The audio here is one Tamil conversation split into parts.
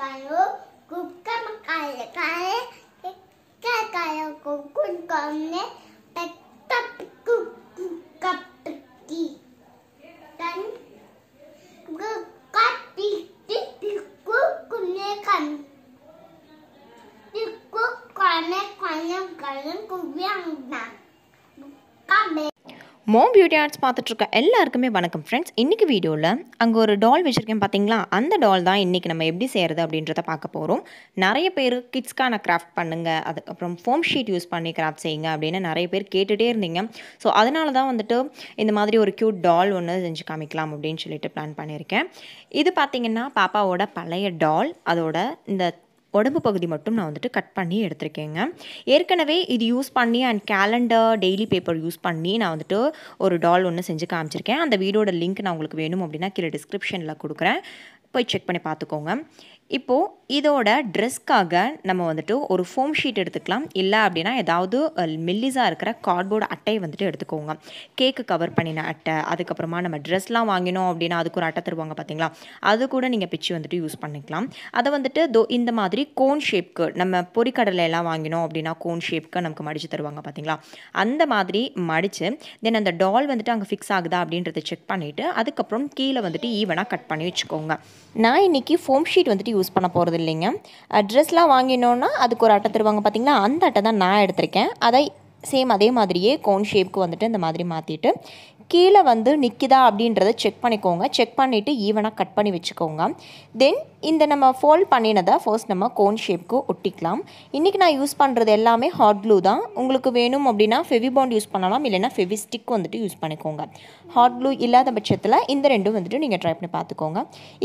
ಕಾಳು ಕುಕ್ಕಮ ಕಾಯಿ ಕಾಯಿ ಕಾಯಿ ಕುಕ್ಕುಂಡ್ಕೊಂಡೆ ಪೆಟ್ಟ ಪಿಕ್ಕು ಕಪ್ಪಿ ತನ್ ಕಟ್ಟಿ ಪಿಕ್ಕು ಕುನ್ನೆ ಕಣ್ ಪಿಕ್ಕು ಕೊನೆ ಕೊನೆ ಕೊನೆ ಕುವ್ಯ ಅಂಗ್ನಾಗ மோம் பியூட்டி ஆர்ட்ஸ் பார்த்துட்ருக்க எல்லாருக்குமே வணக்கம் ஃப்ரெண்ட்ஸ் இன்றைக்கி வீடியோவில் அங்கே ஒரு டால் வச்சுருக்கேன் பார்த்தீங்களா அந்த டால் தான் இன்றைக்கி நம்ம எப்படி செய்கிறது அப்படின்றத பார்க்க போகிறோம் நிறைய பேர் கிட்ஸ்க்கான கிராஃப்ட் பண்ணுங்கள் அதுக்கப்புறம் ஃபோம் ஷீட் யூஸ் பண்ணி கிராஃப்ட் செய்யுங்க அப்படின்னு நிறைய பேர் கேட்டுகிட்டே இருந்தீங்க ஸோ அதனால தான் வந்துட்டு இந்த மாதிரி ஒரு க்யூட் டால் ஒன்று செஞ்சு காமிக்கலாம் அப்படின்னு சொல்லிட்டு பிளான் பண்ணியிருக்கேன் இது பார்த்திங்கன்னா பாப்பாவோட பழைய டால் அதோட இந்த உடம்பு பகுதி மட்டும் நான் வந்துட்டு கட் பண்ணி எடுத்திருக்கேங்க ஏற்கனவே இது யூஸ் பண்ணி and calendar daily paper use பண்ணி நான் வந்துட்டு ஒரு டால் ஒன்று செஞ்சு காமிச்சிருக்கேன் அந்த வீடியோட லிங்க் நான் உங்களுக்கு வேணும் அப்படின்னா கீழே டிஸ்கிரிப்ஷனில் கொடுக்குறேன் போய் செக் பண்ணி பார்த்துக்கோங்க இப்போது இதோட ட்ரெஸ்க்காக நம்ம வந்துட்டு ஒரு ஃபோம் ஷீட் எடுத்துக்கலாம் இல்லை அப்படின்னா ஏதாவது மெல்லிஸாக இருக்கிற கார்ட்போர்டு அட்டையை வந்துட்டு எடுத்துக்கோங்க கேக்கு கவர் பண்ணின அட்டை அதுக்கப்புறமா நம்ம ட்ரெஸ்லாம் வாங்கினோம் அப்படின்னா அதுக்கு ஒரு அட்டை தருவாங்க பார்த்தீங்களா அது கூட நீங்கள் பிச்சு வந்துட்டு யூஸ் பண்ணிக்கலாம் அதை வந்துட்டு தோ இந்த மாதிரி கோன் ஷேப்க்கு நம்ம பொறிக்கடலை எல்லாம் வாங்கினோம் அப்படின்னா கோன் ஷேப்க்கு நமக்கு மடித்து தருவாங்க பார்த்தீங்களா அந்த மாதிரி மடித்து தென் அந்த டால் வந்துட்டு அங்கே ஃபிக்ஸ் ஆகுதா அப்படின்றத செக் பண்ணிவிட்டு அதுக்கப்புறம் கீழே வந்துட்டு ஈவனாக கட் பண்ணி வச்சுக்கோங்க நான் இன்றைக்கி ஃபோம் ஷீட் வந்துட்டு யூஸ் பண்ண போகிறது இல்லைங்க ட்ரெஸ்லாம் வாங்கினோன்னா அதுக்கு ஒரு அட்டை தருவாங்க பார்த்தீங்கன்னா அந்த அட்டை தான் நான் எடுத்திருக்கேன் அதை சேம் அதே மாதிரியே கோன் ஷேப்க்கு வந்துட்டு இந்த மாதிரி மாற்றிட்டு கீழே வந்து நிற்கிதா அப்படின்றத செக் பண்ணிக்கோங்க செக் பண்ணிவிட்டு ஈவனாக கட் பண்ணி வச்சுக்கோங்க தென் இந்த நம்ம ஃபோல்ட் பண்ணினதை ஃபர்ஸ்ட் நம்ம கோன் ஷேப்க்கு ஒட்டிக்கலாம் இன்றைக்கி நான் யூஸ் பண்ணுறது எல்லாமே ஹாட் க்ளூ தான் உங்களுக்கு வேணும் அப்படின்னா ஃபெவிபாண்ட் யூஸ் பண்ணலாம் இல்லைனா ஃபெவிஸ்டிக் வந்துட்டு யூஸ் பண்ணிக்கோங்க ஹாட் க்ளூ இல்லாத பட்சத்தில் இந்த ரெண்டும் வந்துட்டு நீங்கள் ட்ரை பண்ணி பார்த்துக்கோங்க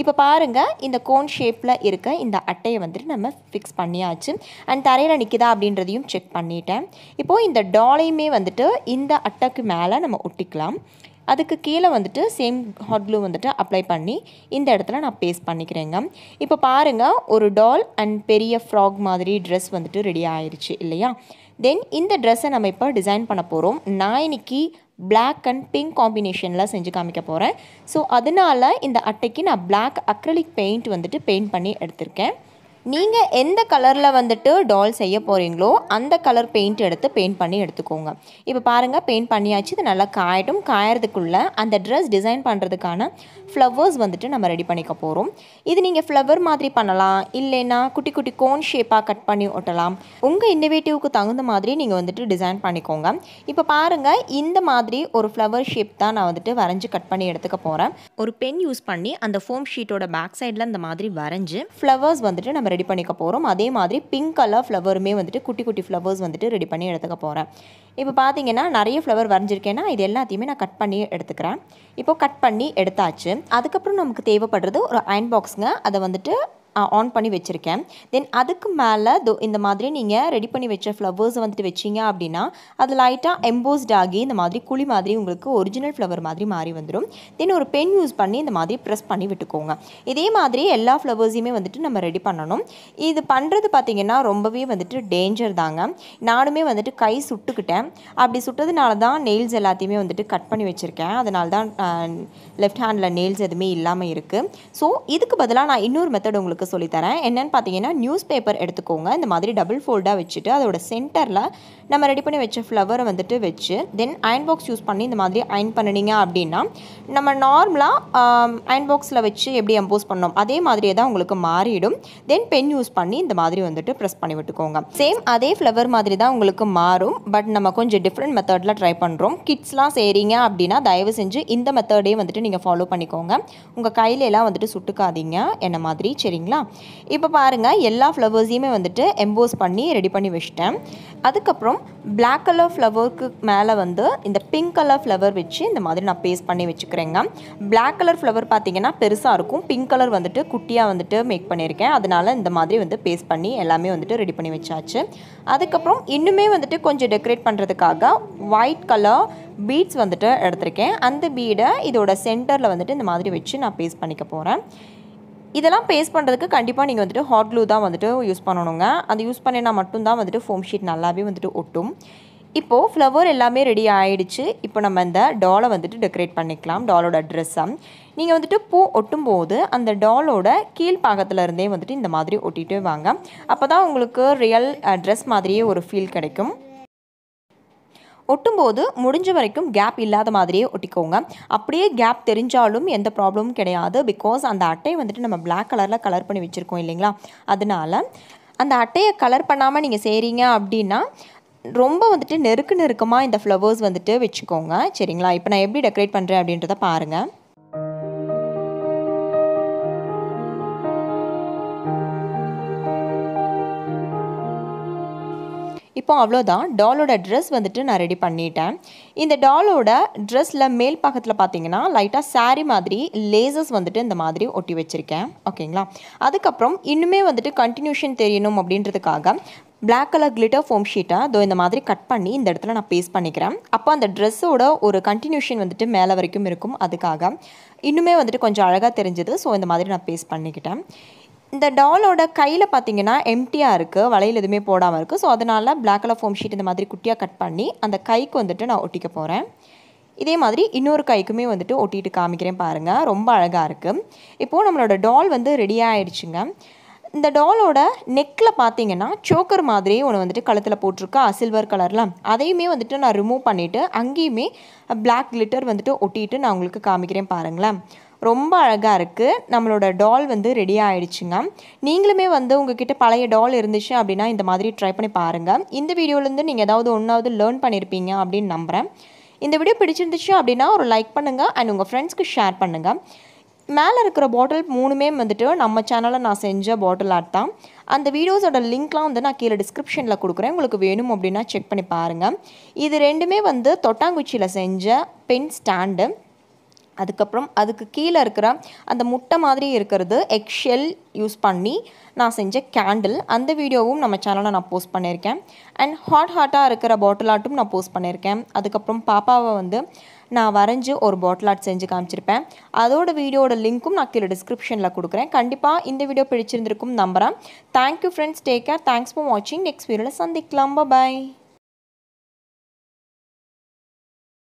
இப்போ பாருங்கள் இந்த கோன் ஷேப்பில் இருக்க இந்த அட்டையை வந்துட்டு நம்ம ஃபிக்ஸ் பண்ணியாச்சு அண்ட் தரையில் நிற்கிதா அப்படின்றதையும் செக் பண்ணிட்டேன் இப்போது இந்த டாலையுமே வந்துட்டு இந்த அட்டைக்கு மேலே நம்ம ஒட்டிக்கலாம் அதுக்கு கீழே வந்துட்டு சேம் ஹாட் க்ளூ வந்துட்டு அப்ளை பண்ணி இந்த இடத்துல நான் பேஸ்ட் பண்ணிக்கிறேங்க இப்போ பாருங்கள் ஒரு டால் அண்ட் பெரிய ஃப்ராக் மாதிரி ட்ரெஸ் வந்துட்டு ரெடி ஆயிடுச்சு இல்லையா தென் இந்த ட்ரெஸ்ஸை நம்ம இப்போ டிசைன் பண்ண போகிறோம் நான் இன்னைக்கு பிளாக் அண்ட் பிங்க் காம்பினேஷனில் செஞ்சு காமிக்க போகிறேன் ஸோ அதனால் இந்த அட்டைக்கு நான் பிளாக் அக்ரலிக் பெயிண்ட் வந்துட்டு பெயிண்ட் பண்ணி எடுத்திருக்கேன் நீங்கள் எந்த கலரில் வந்துட்டு டால் செய்ய போகிறீங்களோ அந்த கலர் பெயிண்ட் எடுத்து பெயிண்ட் பண்ணி எடுத்துக்கோங்க இப்போ பாருங்கள் பெயிண்ட் பண்ணியாச்சு இது நல்லா காயட்டும் காயறதுக்குள்ளே அந்த ட்ரெஸ் டிசைன் பண்ணுறதுக்கான ஃப்ளவர்ஸ் வந்துட்டு நம்ம ரெடி பண்ணிக்க போகிறோம் இது நீங்கள் ஃப்ளவர் மாதிரி பண்ணலாம் இல்லைன்னா குட்டி குட்டி கோன் ஷேப்பாக கட் பண்ணி ஒட்டலாம் உங்கள் இன்னோவேட்டிவ்க்கு தகுந்த மாதிரி நீங்கள் வந்துட்டு டிசைன் பண்ணிக்கோங்க இப்போ பாருங்கள் இந்த மாதிரி ஒரு ஃப்ளவர் ஷேப் தான் நான் வந்துட்டு வரைஞ்சி கட் பண்ணி எடுத்துக்க போகிறேன் ஒரு பென் யூஸ் பண்ணி அந்த ஃபோம் ஷீட்டோட பேக் சைடில் அந்த மாதிரி வரைஞ்சி ஃப்ளவர்ஸ் வந்துட்டு நம்ம ரெடி பண்ணிக்க போகிறோம் அதே மாதிரி பிங்க் கலர் ஃப்ளவருமே வந்துட்டு குட்டி குட்டி ஃப்ளவர்ஸ் வந்துட்டு ரெடி பண்ணி எடுத்துக்க போகிறேன் இப்போ பார்த்தீங்கன்னா நிறைய ஃப்ளவர் வரைஞ்சிருக்கேன்னா இது எல்லாத்தையுமே நான் கட் பண்ணி எடுத்துக்கிறேன் இப்போது கட் பண்ணி எடுத்தாச்சு அதுக்கப்புறம் நமக்கு தேவைப்படுறது ஒரு அயன் பாக்ஸுங்க அதை வந்துட்டு ஆன் பண்ணி வச்சுருக்கேன் தென் அதுக்கு மேலே தோ இந்த மாதிரி நீங்கள் ரெடி பண்ணி வச்ச ஃப்ளவர்ஸ் வந்துட்டு வச்சிங்க அப்படின்னா அது லைட்டாக எம்போஸ்ட் ஆகி இந்த மாதிரி குழி மாதிரி உங்களுக்கு ஒரிஜினல் ஃப்ளவர் மாதிரி மாறி வந்துடும் தென் ஒரு பென் யூஸ் பண்ணி இந்த மாதிரி ப்ரெஸ் பண்ணி விட்டுக்கோங்க இதே மாதிரி எல்லா ஃப்ளவர்ஸையுமே வந்துட்டு நம்ம ரெடி பண்ணணும் இது பண்ணுறது பார்த்திங்கன்னா ரொம்பவே வந்துட்டு டேஞ்சர் தாங்க நானுமே வந்துட்டு கை சுட்டுக்கிட்டேன் அப்படி சுட்டதுனால தான் நெயில்ஸ் எல்லாத்தையுமே வந்துட்டு கட் பண்ணி வச்சுருக்கேன் அதனால தான் லெஃப்ட் ஹேண்டில் நெயில்ஸ் எதுவுமே இல்லாமல் இருக்குது ஸோ இதுக்கு பதிலாக நான் இன்னொரு மெத்தட் உங்களுக்கு உங்களுக்கு சொல்லித்தரேன் என்னென்னு பார்த்தீங்கன்னா நியூஸ் பேப்பர் எடுத்துக்கோங்க இந்த மாதிரி டபுள் ஃபோல்டாக வச்சுட்டு அதோட சென்டரில் நம்ம ரெடி பண்ணி வச்ச ஃப்ளவரை வந்துட்டு வச்சு தென் அயன் பாக்ஸ் யூஸ் பண்ணி இந்த மாதிரி அயன் பண்ணினீங்க அப்படின்னா நம்ம நார்மலாக அயன் பாக்ஸில் வச்சு எப்படி எம்போஸ் பண்ணோம் அதே மாதிரியே தான் உங்களுக்கு மாறிடும் தென் பென் யூஸ் பண்ணி இந்த மாதிரி வந்துட்டு ப்ரெஸ் பண்ணி விட்டுக்கோங்க சேம் அதே ஃப்ளவர் மாதிரி தான் உங்களுக்கு மாறும் பட் நம்ம கொஞ்சம் டிஃப்ரெண்ட் மெத்தடில் ட்ரை பண்ணுறோம் கிட்ஸ்லாம் செய்கிறீங்க அப்படின்னா தயவு செஞ்சு இந்த மெத்தடே வந்துட்டு நீங்கள் ஃபாலோ பண்ணிக்கோங்க உங்கள் எல்லாம் வந்துட்டு சுட்டுக்காதீங்க என்ன மாதிரி சரிங்களா சரிங்களா இப்போ பாருங்கள் எல்லா ஃப்ளவர்ஸையுமே வந்துட்டு எம்போஸ் பண்ணி ரெடி பண்ணி வச்சுட்டேன் அதுக்கப்புறம் பிளாக் கலர் ஃப்ளவருக்கு மேலே வந்து இந்த பிங்க் கலர் ஃப்ளவர் வச்சு இந்த மாதிரி நான் பேஸ்ட் பண்ணி வச்சுக்கிறேங்க பிளாக் கலர் ஃப்ளவர் பார்த்தீங்கன்னா பெருசாக இருக்கும் பிங்க் கலர் வந்துட்டு குட்டியாக வந்துட்டு மேக் பண்ணியிருக்கேன் அதனால் இந்த மாதிரி வந்து பேஸ்ட் பண்ணி எல்லாமே வந்துட்டு ரெடி பண்ணி வச்சாச்சு அதுக்கப்புறம் இன்னுமே வந்துட்டு கொஞ்சம் டெக்கரேட் பண்ணுறதுக்காக ஒயிட் கலர் பீட்ஸ் வந்துட்டு எடுத்திருக்கேன் அந்த பீடை இதோட சென்டரில் வந்துட்டு இந்த மாதிரி வச்சு நான் பேஸ்ட் பண்ணிக்க போகிறேன் இதெல்லாம் பேஸ்ட் பண்ணுறதுக்கு கண்டிப்பாக நீங்கள் வந்துட்டு ஹாட் க்ளூ தான் வந்துட்டு யூஸ் பண்ணணுங்க அது யூஸ் பண்ணினா மட்டும்தான் வந்துட்டு ஃபோம் ஷீட் நல்லாவே வந்துட்டு ஒட்டும் இப்போது ஃப்ளவர் எல்லாமே ரெடி ஆகிடுச்சு இப்போ நம்ம இந்த டாலை வந்துட்டு டெக்கரேட் பண்ணிக்கலாம் டாலோட ட்ரெஸ்ஸை நீங்கள் வந்துட்டு பூ ஒட்டும் போது அந்த டாலோட கீழ் பாகத்துலேருந்தே வந்துட்டு இந்த மாதிரி ஒட்டிகிட்டே வாங்க அப்போ தான் உங்களுக்கு ரியல் ட்ரெஸ் மாதிரியே ஒரு ஃபீல் கிடைக்கும் ஒட்டும்போது முடிஞ்ச வரைக்கும் கேப் இல்லாத மாதிரியே ஒட்டிக்கோங்க அப்படியே கேப் தெரிஞ்சாலும் எந்த ப்ராப்ளமும் கிடையாது பிகாஸ் அந்த அட்டையை வந்துட்டு நம்ம பிளாக் கலரில் கலர் பண்ணி வச்சுருக்கோம் இல்லைங்களா அதனால் அந்த அட்டையை கலர் பண்ணாமல் நீங்கள் செய்கிறீங்க அப்படின்னா ரொம்ப வந்துட்டு நெருக்கு நெருக்கமாக இந்த ஃப்ளவர்ஸ் வந்துட்டு வச்சுக்கோங்க சரிங்களா இப்போ நான் எப்படி டெக்கரேட் பண்ணுறேன் அப்படின்றத பாருங்கள் இப்போ அவ்வளோதான் டாலோட ட்ரெஸ் வந்துட்டு நான் ரெடி பண்ணிட்டேன் இந்த டாலோட ட்ரெஸ்ஸில் மேல் பக்கத்தில் பார்த்தீங்கன்னா லைட்டாக சாரி மாதிரி லேசஸ் வந்துட்டு இந்த மாதிரி ஒட்டி வச்சுருக்கேன் ஓகேங்களா அதுக்கப்புறம் இன்னுமே வந்துட்டு கண்டினியூஷன் தெரியணும் அப்படின்றதுக்காக பிளாக் கலர் கிளிட்டர் ஃபோம் ஷீட்டை அதோ இந்த மாதிரி கட் பண்ணி இந்த இடத்துல நான் பேஸ்ட் பண்ணிக்கிறேன் அப்போ அந்த ட்ரெஸ்ஸோட ஒரு கண்டினியூஷன் வந்துட்டு மேலே வரைக்கும் இருக்கும் அதுக்காக இன்னுமே வந்துட்டு கொஞ்சம் அழகாக தெரிஞ்சது ஸோ இந்த மாதிரி நான் பேஸ்ட் பண்ணிக்கிட்டேன் இந்த டாலோட கையில் பார்த்தீங்கன்னா எம்டியாக இருக்குது வலையில் எதுவுமே போடாமல் இருக்குது ஸோ அதனால் பிளாக் கலர் ஃபோம் ஷீட் இந்த மாதிரி குட்டியாக கட் பண்ணி அந்த கைக்கு வந்துட்டு நான் ஒட்டிக்க போகிறேன் இதே மாதிரி இன்னொரு கைக்குமே வந்துட்டு ஒட்டிட்டு காமிக்கிறேன் பாருங்கள் ரொம்ப அழகாக இருக்குது இப்போது நம்மளோட டால் வந்து ரெடி ஆகிடுச்சுங்க இந்த டாலோட நெக்கில் பார்த்தீங்கன்னா சோக்கர் மாதிரி ஒன்று வந்துட்டு கழுத்தில் போட்டிருக்கா சில்வர் கலரில் அதையுமே வந்துட்டு நான் ரிமூவ் பண்ணிவிட்டு அங்கேயுமே பிளாக் கிளிட்டர் வந்துட்டு ஒட்டிட்டு நான் உங்களுக்கு காமிக்கிறேன் பாருங்களேன் ரொம்ப அழகாக இருக்குது நம்மளோட டால் வந்து ரெடி ஆகிடுச்சுங்க நீங்களுமே வந்து உங்ககிட்ட பழைய டால் இருந்துச்சு அப்படின்னா இந்த மாதிரி ட்ரை பண்ணி பாருங்கள் இந்த வீடியோலேருந்து நீங்கள் ஏதாவது ஒன்றாவது லேர்ன் பண்ணியிருப்பீங்க அப்படின்னு நம்புகிறேன் இந்த வீடியோ பிடிச்சிருந்துச்சு அப்படின்னா ஒரு லைக் பண்ணுங்கள் அண்ட் உங்கள் ஃப்ரெண்ட்ஸ்க்கு ஷேர் பண்ணுங்கள் மேலே இருக்கிற பாட்டில் மூணுமே வந்துட்டு நம்ம சேனலில் நான் செஞ்ச பாட்டில் ஆட் தான் அந்த வீடியோஸோட லிங்க்லாம் வந்து நான் கீழே டிஸ்கிரிப்ஷனில் கொடுக்குறேன் உங்களுக்கு வேணும் அப்படின்னா செக் பண்ணி பாருங்கள் இது ரெண்டுமே வந்து தொட்டாங்குச்சியில் செஞ்ச பென் ஸ்டாண்டு அதுக்கப்புறம் அதுக்கு கீழே இருக்கிற அந்த முட்டை மாதிரி இருக்கிறது எக்ஷெல் யூஸ் பண்ணி நான் செஞ்ச கேண்டில் அந்த வீடியோவும் நம்ம சேனலில் நான் போஸ்ட் பண்ணியிருக்கேன் அண்ட் ஹாட் ஹாட்டாக இருக்கிற பாட்டில் ஆர்ட்டும் நான் போஸ்ட் பண்ணியிருக்கேன் அதுக்கப்புறம் பாப்பாவை வந்து நான் வரைஞ்சி ஒரு பாட்டில் ஆர்ட் செஞ்சு காமிச்சிருப்பேன் அதோட வீடியோட லிங்க்கும் நான் கீழே டிஸ்கிரிப்ஷனில் கொடுக்குறேன் கண்டிப்பாக இந்த வீடியோ பிடிச்சிருந்திருக்கும் நம்புகிறேன் thank you friends take care thanks for வாட்சிங் நெக்ஸ்ட் வீடியோவில் சந்திக்கலாம் பாய்